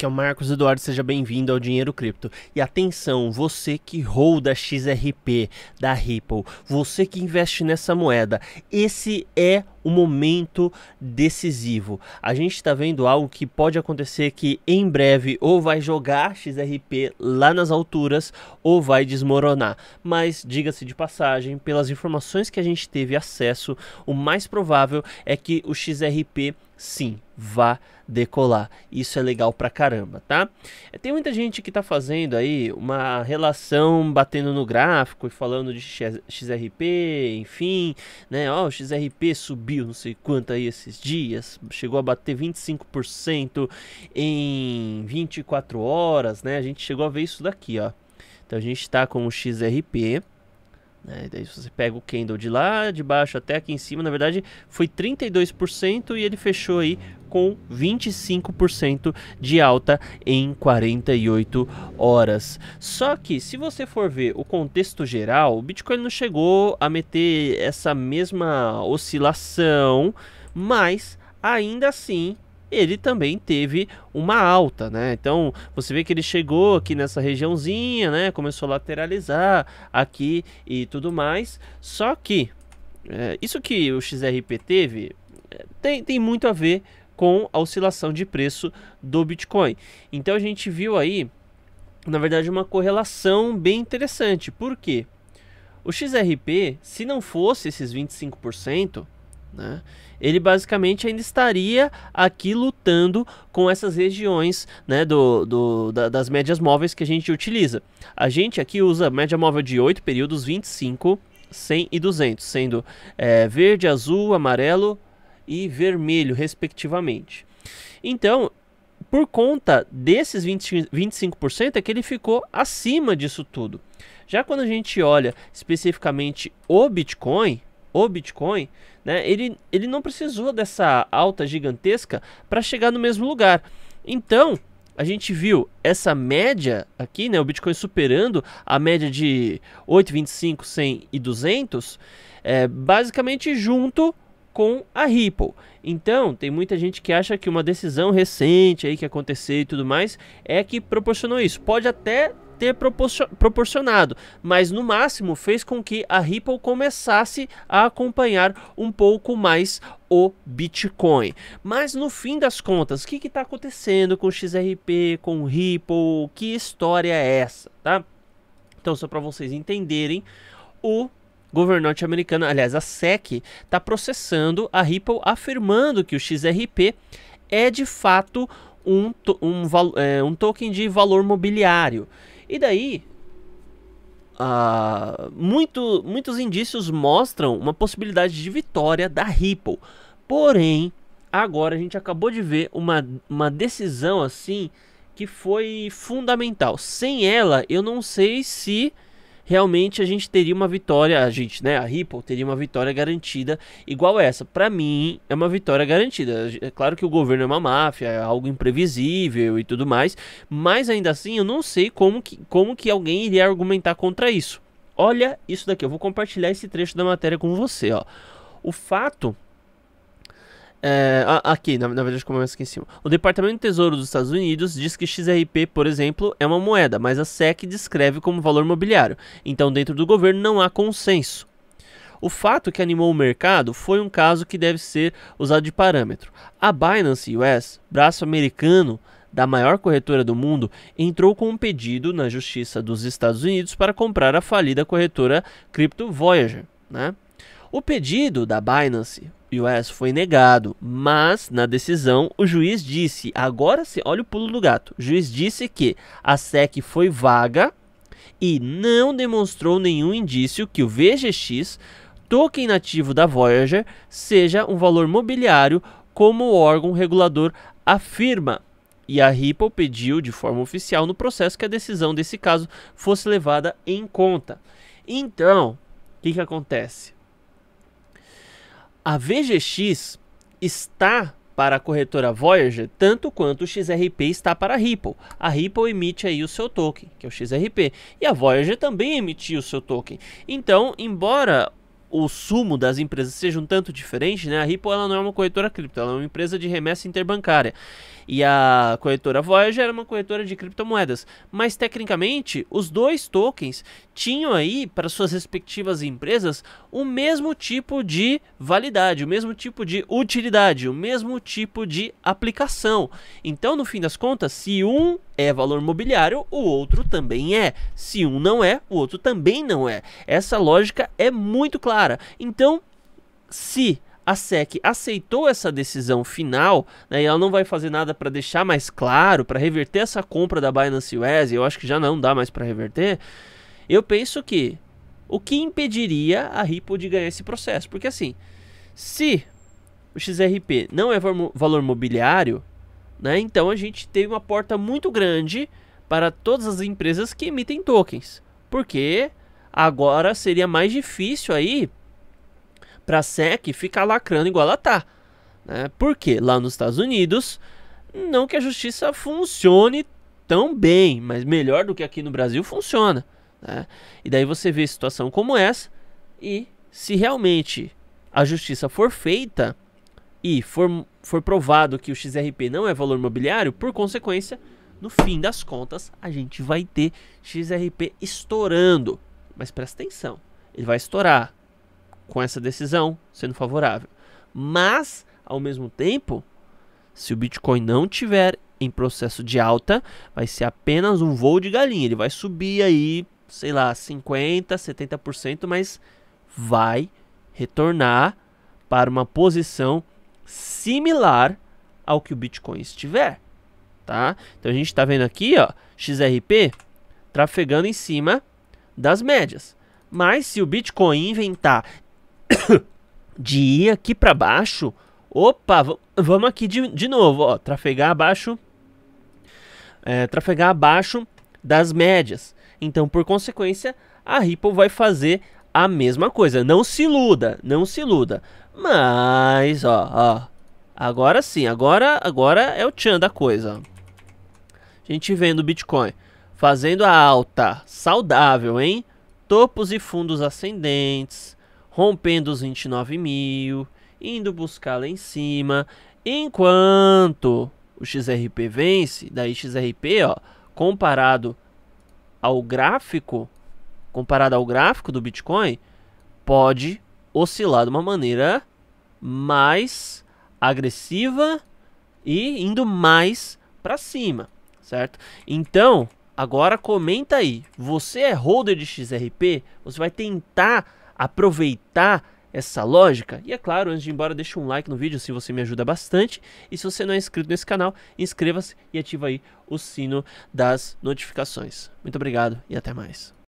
Aqui é o Marcos Eduardo, seja bem-vindo ao Dinheiro Cripto. E atenção, você que holda XRP da Ripple, você que investe nessa moeda, esse é o momento decisivo. A gente está vendo algo que pode acontecer que em breve ou vai jogar XRP lá nas alturas ou vai desmoronar. Mas diga-se de passagem, pelas informações que a gente teve acesso, o mais provável é que o XRP sim, vá decolar. Isso é legal pra caramba, tá? É, tem muita gente que tá fazendo aí uma relação batendo no gráfico e falando de XRP, enfim, né? Ó, oh, o XRP subiu não sei quanto aí esses dias, chegou a bater 25% em 24 horas, né? A gente chegou a ver isso daqui, ó. Então a gente tá com o XRP né? Daí você pega o candle de lá de baixo até aqui em cima, na verdade foi 32% e ele fechou aí com 25% de alta em 48 horas. Só que se você for ver o contexto geral, o Bitcoin não chegou a meter essa mesma oscilação, mas ainda assim ele também teve uma alta, né? Então você vê que ele chegou aqui nessa regiãozinha, né? Começou a lateralizar aqui e tudo mais. Só que é, isso que o XRP teve é, tem, tem muito a ver com a oscilação de preço do Bitcoin. Então a gente viu aí, na verdade, uma correlação bem interessante. Por quê? O XRP, se não fosse esses 25%, né? Ele basicamente ainda estaria aqui lutando com essas regiões né, do, do da, das médias móveis que a gente utiliza. A gente aqui usa média móvel de 8 períodos, 25, 100 e 200, sendo é, verde, azul, amarelo e vermelho, respectivamente. Então, por conta desses 20, 25%, é que ele ficou acima disso tudo. Já quando a gente olha especificamente o Bitcoin, o Bitcoin, né, ele, ele não precisou dessa alta gigantesca para chegar no mesmo lugar. Então, a gente viu essa média aqui, né, o Bitcoin superando a média de 8,25, 100 e 200, é, basicamente junto com a Ripple. Então, tem muita gente que acha que uma decisão recente aí que aconteceu e tudo mais é que proporcionou isso. Pode até ter proporcionado, mas no máximo fez com que a Ripple começasse a acompanhar um pouco mais o Bitcoin. Mas no fim das contas, o que está acontecendo com o XRP, com o Ripple? Que história é essa? Tá? Então, só para vocês entenderem, o governante americano aliás, a SEC, está processando a Ripple, afirmando que o XRP é de fato um, um, um, é, um token de valor mobiliário. E daí, uh, muito, muitos indícios mostram uma possibilidade de vitória da Ripple. Porém, agora a gente acabou de ver uma, uma decisão assim que foi fundamental. Sem ela, eu não sei se realmente a gente teria uma vitória, a gente, né, a Ripple teria uma vitória garantida igual essa. Para mim, é uma vitória garantida. É claro que o governo é uma máfia, é algo imprevisível e tudo mais, mas ainda assim eu não sei como que, como que alguém iria argumentar contra isso. Olha isso daqui, eu vou compartilhar esse trecho da matéria com você, ó. O fato é, aqui, na, na verdade, como é aqui em cima. O Departamento do Tesouro dos Estados Unidos diz que XRP, por exemplo, é uma moeda, mas a SEC descreve como valor mobiliário. Então, dentro do governo não há consenso. O fato que animou o mercado foi um caso que deve ser usado de parâmetro. A Binance US, braço americano da maior corretora do mundo, entrou com um pedido na Justiça dos Estados Unidos para comprar a falida corretora Crypto Voyager. Né? O pedido da Binance US foi negado, mas na decisão o juiz disse, agora sim, olha o pulo do gato. O juiz disse que a SEC foi vaga e não demonstrou nenhum indício que o VGX, token nativo da Voyager, seja um valor mobiliário como o órgão regulador afirma. E a Ripple pediu de forma oficial no processo que a decisão desse caso fosse levada em conta. Então, o que, que acontece? A VGX está para a corretora Voyager, tanto quanto o XRP está para a Ripple. A Ripple emite aí o seu token, que é o XRP, e a Voyager também emitiu o seu token. Então, embora o sumo das empresas seja um tanto diferente, né? A Ripple ela não é uma corretora cripto, ela é uma empresa de remessa interbancária. E a corretora Voyager era uma corretora de criptomoedas. Mas tecnicamente, os dois tokens tinham aí para suas respectivas empresas o mesmo tipo de validade, o mesmo tipo de utilidade, o mesmo tipo de aplicação. Então, no fim das contas, se um é valor mobiliário, o outro também é. Se um não é, o outro também não é. Essa lógica é muito clara. Então, se a SEC aceitou essa decisão final, né, e ela não vai fazer nada para deixar mais claro, para reverter essa compra da Binance US, eu acho que já não dá mais para reverter. Eu penso que o que impediria a Ripple de ganhar esse processo? Porque assim, se o XRP não é valor mobiliário, né, então a gente tem uma porta muito grande para todas as empresas que emitem tokens. Porque agora seria mais difícil aí para a SEC ficar lacrando igual ela tá. Né? Porque lá nos Estados Unidos, não que a justiça funcione tão bem, mas melhor do que aqui no Brasil funciona. Né? E daí você vê situação como essa e se realmente a justiça for feita e for, for provado que o XRP não é valor mobiliário, por consequência, no fim das contas, a gente vai ter XRP estourando. Mas presta atenção, ele vai estourar com essa decisão sendo favorável. Mas, ao mesmo tempo, se o Bitcoin não tiver em processo de alta, vai ser apenas um voo de galinha. Ele vai subir aí sei lá, 50%, 70%, mas vai retornar para uma posição similar ao que o Bitcoin estiver, tá? Então a gente está vendo aqui, ó, XRP trafegando em cima das médias. Mas se o Bitcoin inventar de ir aqui para baixo, opa, vamos aqui de, de novo, ó, trafegar abaixo, é, trafegar abaixo das médias. Então, por consequência, a Ripple vai fazer a mesma coisa. Não se iluda, não se iluda. Mas, ó, ó. Agora sim, agora, agora é o tchan da coisa. A gente vendo o Bitcoin fazendo a alta saudável, hein? Topos e fundos ascendentes, rompendo os 29 mil, indo buscar lá em cima. Enquanto o XRP vence, daí XRP, ó, comparado ao gráfico, comparado ao gráfico do Bitcoin, pode oscilar de uma maneira mais agressiva e indo mais para cima, certo? Então, agora comenta aí, você é holder de XRP? Você vai tentar aproveitar essa lógica. E é claro, antes de ir embora, deixa um like no vídeo, assim você me ajuda bastante. E se você não é inscrito nesse canal, inscreva-se e ativa aí o sino das notificações. Muito obrigado e até mais.